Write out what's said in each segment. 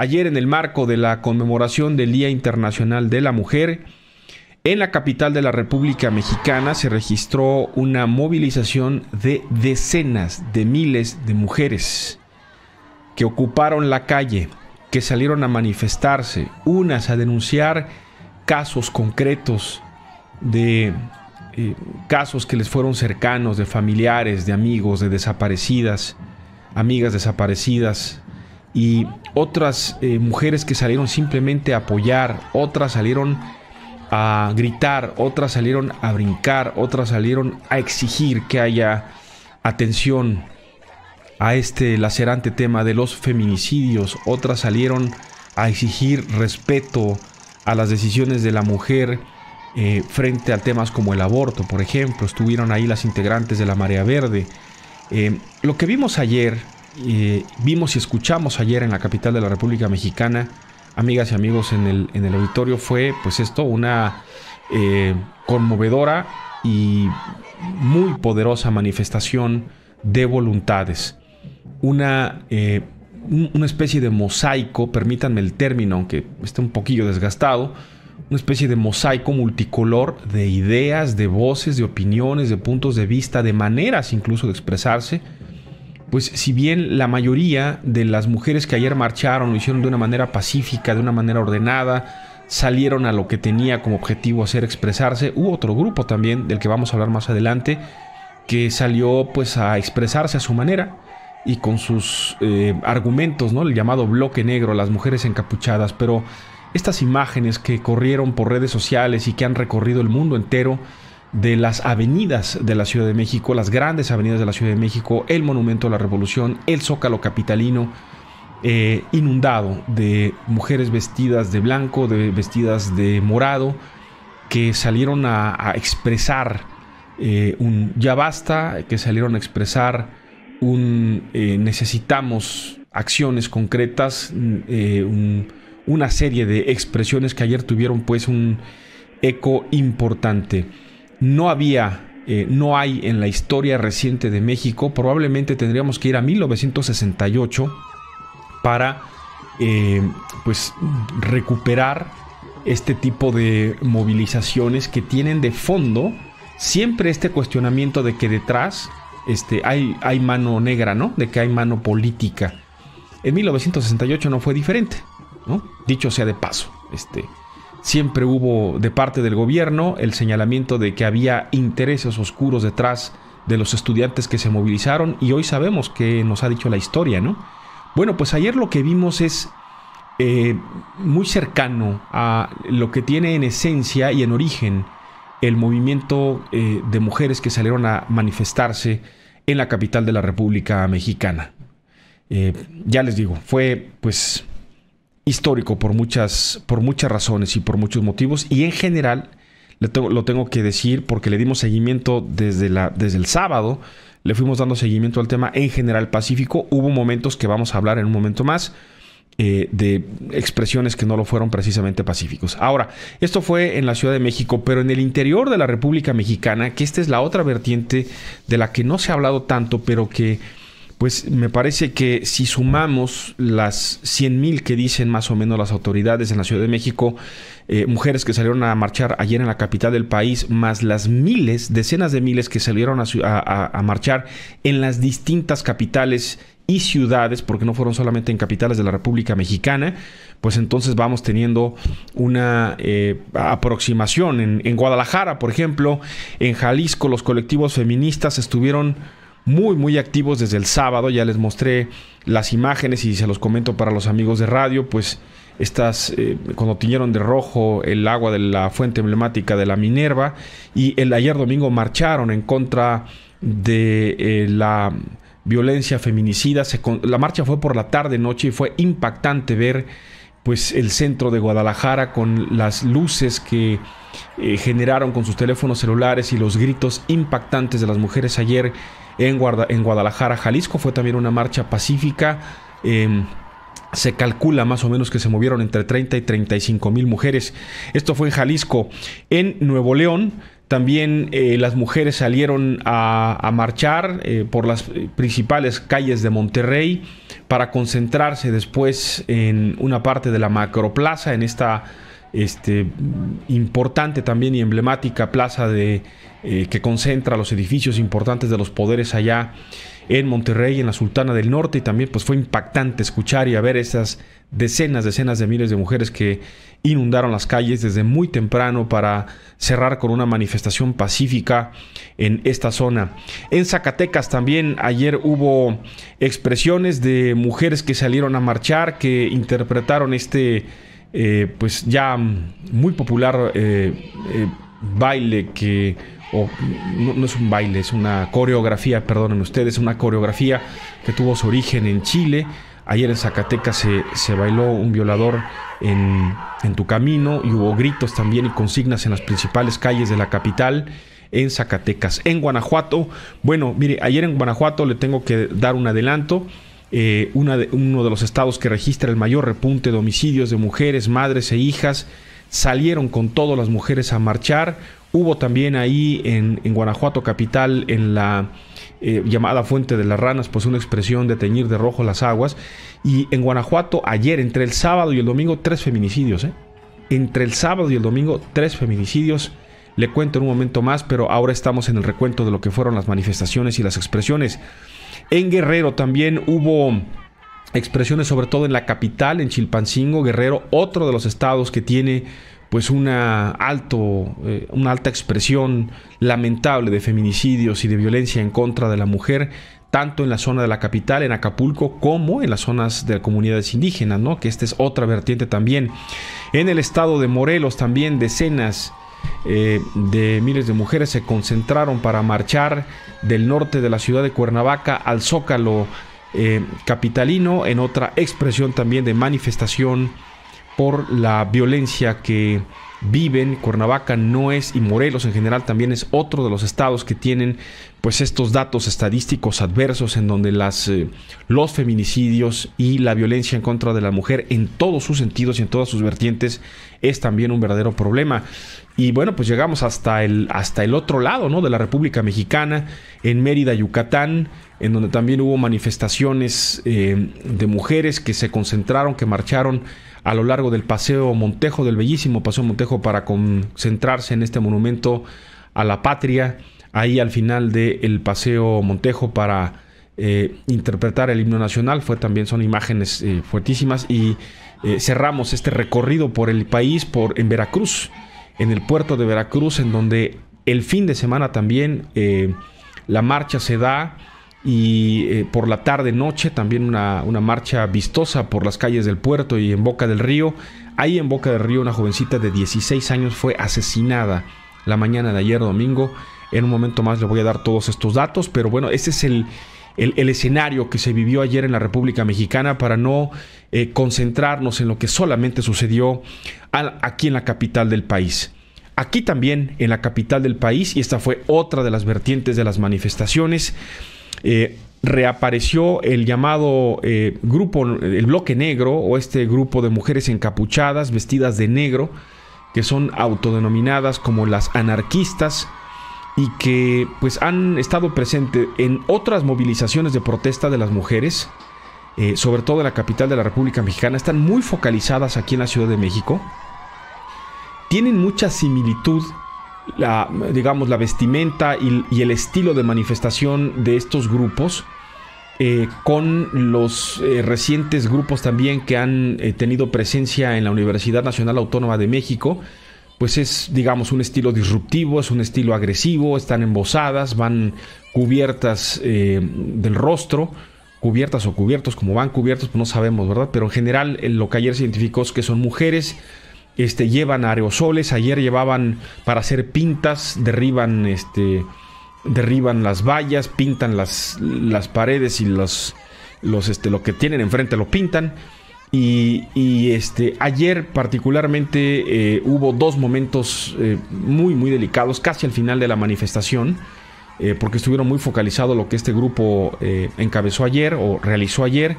ayer en el marco de la conmemoración del Día Internacional de la Mujer, en la capital de la República Mexicana se registró una movilización de decenas de miles de mujeres que ocuparon la calle, que salieron a manifestarse, unas a denunciar casos concretos de eh, casos que les fueron cercanos, de familiares, de amigos, de desaparecidas, amigas desaparecidas, y otras eh, mujeres que salieron simplemente a apoyar, otras salieron a gritar, otras salieron a brincar, otras salieron a exigir que haya atención a este lacerante tema de los feminicidios, otras salieron a exigir respeto a las decisiones de la mujer eh, frente a temas como el aborto, por ejemplo, estuvieron ahí las integrantes de la Marea Verde. Eh, lo que vimos ayer eh, vimos y escuchamos ayer en la capital de la República Mexicana, amigas y amigos en el, auditorio, fue pues esto, una eh, conmovedora y muy poderosa manifestación de voluntades. Una, eh, una especie de mosaico, permítanme el término, aunque esté un poquillo desgastado, una especie de mosaico multicolor de ideas, de voces, de opiniones, de puntos de vista, de maneras incluso de expresarse, pues si bien la mayoría de las mujeres que ayer marcharon lo hicieron de una manera pacífica, de una manera ordenada, salieron a lo que tenía como objetivo hacer expresarse, hubo otro grupo también del que vamos a hablar más adelante que salió pues a expresarse a su manera y con sus eh, argumentos, ¿no? El llamado bloque negro, las mujeres encapuchadas, pero estas imágenes que corrieron por redes sociales y que han recorrido el mundo entero de las avenidas de la Ciudad de México, las grandes avenidas de la Ciudad de México, el Monumento a la Revolución, el Zócalo Capitalino, eh, inundado de mujeres vestidas de blanco, de vestidas de morado, que salieron a, expresar eh, un ya basta, que salieron a expresar un eh, necesitamos acciones concretas, una serie de expresiones que ayer tuvieron pues un eco importante no había eh, no hay en la historia reciente de México. Probablemente tendríamos que ir a 1968 para eh, pues, recuperar este tipo de movilizaciones que tienen de fondo siempre este cuestionamiento de que detrás este, hay, hay mano negra, ¿no? De que hay mano política. En 1968 no fue diferente, ¿no? Dicho sea de paso, este, Siempre hubo de parte del gobierno el señalamiento de que había intereses oscuros detrás de los estudiantes que se movilizaron y hoy sabemos que nos ha dicho la historia, ¿no? Bueno, pues ayer lo que vimos es eh, muy cercano a lo que tiene en esencia y en origen el movimiento eh, de mujeres que salieron a manifestarse en la capital de la República Mexicana. Eh, ya les digo, fue pues histórico por muchas, por muchas razones y por muchos motivos. Y en general, tengo, lo tengo que decir porque le dimos seguimiento desde, la, desde el sábado, le fuimos dando seguimiento al tema en general pacífico. Hubo momentos que vamos a hablar en un momento más. Eh, de expresiones que no lo fueron precisamente pacíficos. Ahora, esto fue en la Ciudad de México, pero en el interior de la República Mexicana, que esta es la otra vertiente de la que no se ha hablado tanto, pero que pues me parece que si sumamos las 100.000 que dicen más o menos las autoridades en la Ciudad de México, eh, mujeres que salieron a marchar ayer en la capital del país, más las miles, decenas de miles que salieron a, marchar en las distintas capitales y ciudades, porque no fueron solamente en capitales de la República Mexicana, pues entonces vamos teniendo una eh, aproximación. En, en Guadalajara, por ejemplo, en Jalisco, los colectivos feministas estuvieron muy, muy activos desde el sábado. Ya les mostré las imágenes y se los comento para los amigos de radio, pues estas, eh, cuando tiñeron de rojo el agua de la fuente emblemática de la Minerva y el ayer domingo marcharon en contra de eh, la violencia feminicida. la marcha fue por la tarde, noche y fue impactante ver pues el centro de Guadalajara con las luces que eh, generaron con sus teléfonos celulares y los gritos impactantes de las mujeres ayer en, Guadalajara, Jalisco. Fue también una marcha pacífica. Em, se calcula más o menos que se movieron entre 30 y 35 mil mujeres. Esto fue en Jalisco. En Nuevo León también eh, las mujeres salieron a, marchar eh, por las principales calles de Monterrey para concentrarse después en una parte de la macroplaza, en esta este, importante también y emblemática plaza de, eh, que concentra los edificios importantes de los poderes allá en Monterrey, en la Sultana del Norte, y también pues fue impactante escuchar y ver esas decenas, decenas de miles de mujeres que inundaron las calles desde muy temprano para cerrar con una manifestación pacífica en esta zona. En Zacatecas también ayer hubo expresiones de mujeres que salieron a marchar, que interpretaron este eh, pues ya muy popular eh, eh, baile que, no, es un baile, es una coreografía, perdonen ustedes, una coreografía que tuvo su origen en Chile. Ayer en Zacatecas se, se bailó un violador en, en tu camino y hubo gritos también y consignas en las principales calles de la capital en Zacatecas. En Guanajuato, bueno, mire, ayer en Guanajuato le tengo que dar un adelanto. Eh, uno de los estados que registra el mayor repunte de homicidios de mujeres, madres e hijas. Salieron con todas las mujeres a marchar. Hubo también ahí en, Guanajuato capital, en la eh, llamada Fuente de las Ranas, pues una expresión de teñir de rojo las aguas. Y en Guanajuato ayer, entre el sábado y el domingo, tres feminicidios. ¿eh? Entre el sábado y el domingo, tres feminicidios. Le cuento en un momento más, pero ahora estamos en el recuento de lo que fueron las manifestaciones y las expresiones. En Guerrero también hubo expresiones, sobre todo en la capital, en Chilpancingo, Guerrero, otro de los estados que tiene pues una, alto, eh, una alta expresión lamentable de feminicidios y de violencia en contra de la mujer, tanto en la zona de la capital, en Acapulco, como en las zonas de comunidades indígenas, ¿no? que esta es otra vertiente también. En el estado de Morelos también decenas eh, de miles de mujeres se concentraron para marchar del norte de la ciudad de Cuernavaca al Zócalo eh, capitalino en otra expresión también de manifestación por la violencia que viven. Cuernavaca no es y Morelos en general también es otro de los estados que tienen pues estos datos estadísticos adversos en donde las, eh, los feminicidios y la violencia en contra de la mujer en todos sus sentidos y en todas sus vertientes es también un verdadero problema. Y bueno, pues llegamos hasta el, hasta el otro lado ¿no? de la República Mexicana, en Mérida, Yucatán, en donde también hubo manifestaciones eh, de mujeres que se concentraron, que marcharon a lo largo del Paseo Montejo, del bellísimo Paseo Montejo para concentrarse en este monumento a la patria, ahí al final del Paseo Montejo para eh, interpretar el himno nacional. Fue también, son imágenes eh, fuertísimas. Y eh, cerramos este recorrido por el país, por en Veracruz, en el puerto de Veracruz, en donde el fin de semana también la marcha se da y eh, por la tarde noche también una, marcha vistosa por las calles del puerto y en Boca del Río. Ahí en Boca del Río una jovencita de 16 años fue asesinada la mañana de ayer domingo. En un momento más le voy a dar todos estos datos, pero bueno, ese es el, escenario que se vivió ayer en la República Mexicana para no eh, concentrarnos en lo que solamente sucedió aquí en la capital del país. Aquí también, en la capital del país, y esta fue otra de las vertientes de las manifestaciones, eh, reapareció el llamado eh, grupo, el bloque negro o este grupo de mujeres encapuchadas vestidas de negro que son autodenominadas como las anarquistas y que pues han estado presentes en otras movilizaciones de protesta de las mujeres, eh, sobre todo en la capital de la República Mexicana, están muy focalizadas aquí en la Ciudad de México, tienen mucha similitud la, digamos, la vestimenta y, el estilo de manifestación de estos grupos. Eh, con los eh, recientes grupos también que han eh, tenido presencia en la Universidad Nacional Autónoma de México, pues es, digamos, un estilo disruptivo, es un estilo agresivo, están embosadas, van cubiertas del rostro, cubiertas o cubiertos, como van cubiertos, pues no sabemos, ¿verdad? Pero en general lo que ayer se identificó es que son mujeres este, llevan aerosoles, ayer llevaban para hacer pintas, derriban, este, derriban las vallas, pintan las, paredes y los, los, este, lo que tienen enfrente lo pintan. Y, este, ayer particularmente eh, hubo dos momentos eh, muy, muy delicados, casi al final de la manifestación, eh, porque estuvieron muy focalizados lo que este grupo encabezó ayer o realizó ayer.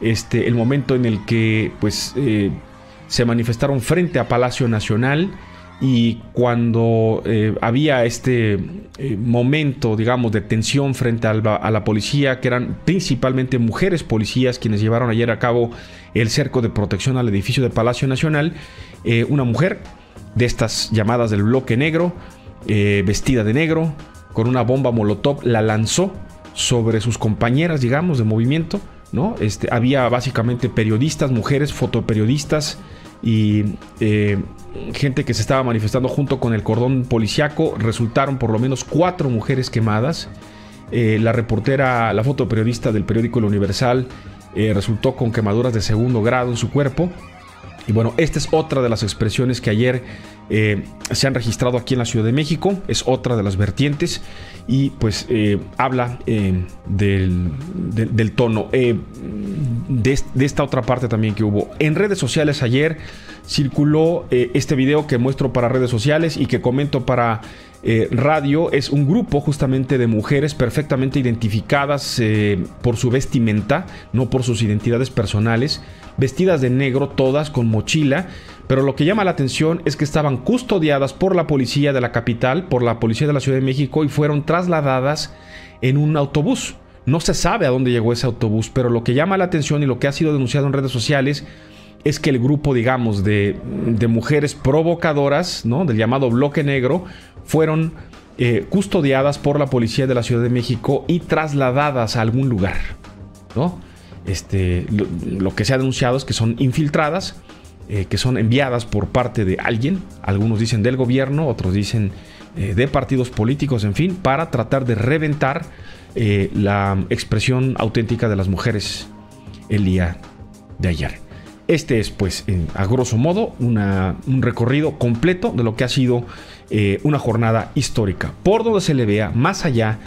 Este, el momento en el que pues se manifestaron frente a Palacio Nacional y cuando eh, había este eh, momento, digamos, de tensión frente a la, policía, que eran principalmente mujeres policías quienes llevaron ayer a cabo el cerco de protección al edificio de Palacio Nacional, eh, una mujer de estas llamadas del bloque negro, vestida de negro, con una bomba molotov, la lanzó sobre sus compañeras, digamos, de movimiento, ¿no? Este, había básicamente periodistas, mujeres, fotoperiodistas, y eh, gente que se estaba manifestando junto con el cordón policiaco. Resultaron por lo menos cuatro mujeres quemadas. Eh, la reportera, la fotoperiodista del periódico El Universal, eh, resultó con quemaduras de segundo grado en su cuerpo. Y bueno, esta es otra de las expresiones que ayer eh, se han registrado aquí en la Ciudad de México, es otra de las vertientes y pues eh, habla eh, del, tono. de, esta otra parte también que hubo. En redes sociales ayer circuló este video que muestro para redes sociales y que comento para eh, radio es un grupo justamente de mujeres perfectamente identificadas eh, por su vestimenta, no por sus identidades personales, vestidas de negro todas con mochila, pero lo que llama la atención es que estaban custodiadas por la policía de la capital, por la policía de la Ciudad de México y fueron trasladadas en un autobús. No se sabe a dónde llegó ese autobús, pero lo que llama la atención y lo que ha sido denunciado en redes sociales es que el grupo, digamos, de, de mujeres provocadoras, ¿no? Del llamado bloque negro, fueron eh, custodiadas por la policía de la Ciudad de México y trasladadas a algún lugar. ¿no? Este, lo, que se ha denunciado es que son infiltradas, eh, que son enviadas por parte de alguien, algunos dicen del gobierno, otros dicen eh, de partidos políticos, en fin, para tratar de reventar la expresión auténtica de las mujeres el día de ayer. Este es, pues, a grosso modo, un recorrido completo de lo que ha sido eh, una jornada histórica. Por donde se le vea, más allá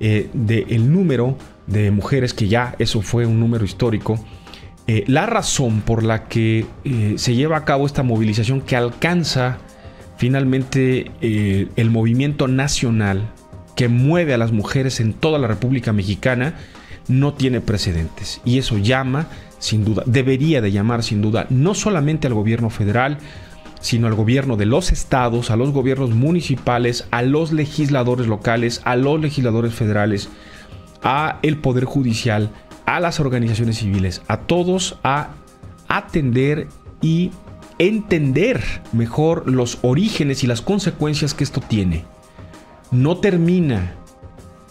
eh, del número de mujeres, que ya eso fue un número histórico, eh, la razón por la que se lleva a cabo esta movilización que alcanza finalmente el movimiento nacional que mueve a las mujeres en toda la República Mexicana, no tiene precedentes. Y eso llama sin duda, debería de llamar sin duda, no solamente al gobierno federal, sino al gobierno de los estados, a los gobiernos municipales, a los legisladores locales, a los legisladores federales, a el poder judicial, a las organizaciones civiles, a todos a atender y entender mejor los orígenes y las consecuencias que esto tiene. No termina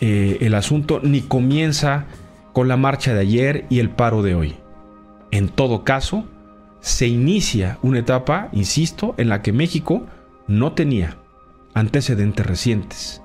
eh, el asunto ni comienza con la marcha de ayer y el paro de hoy. En todo caso, se inicia una etapa, insisto, en la que México no tenía antecedentes recientes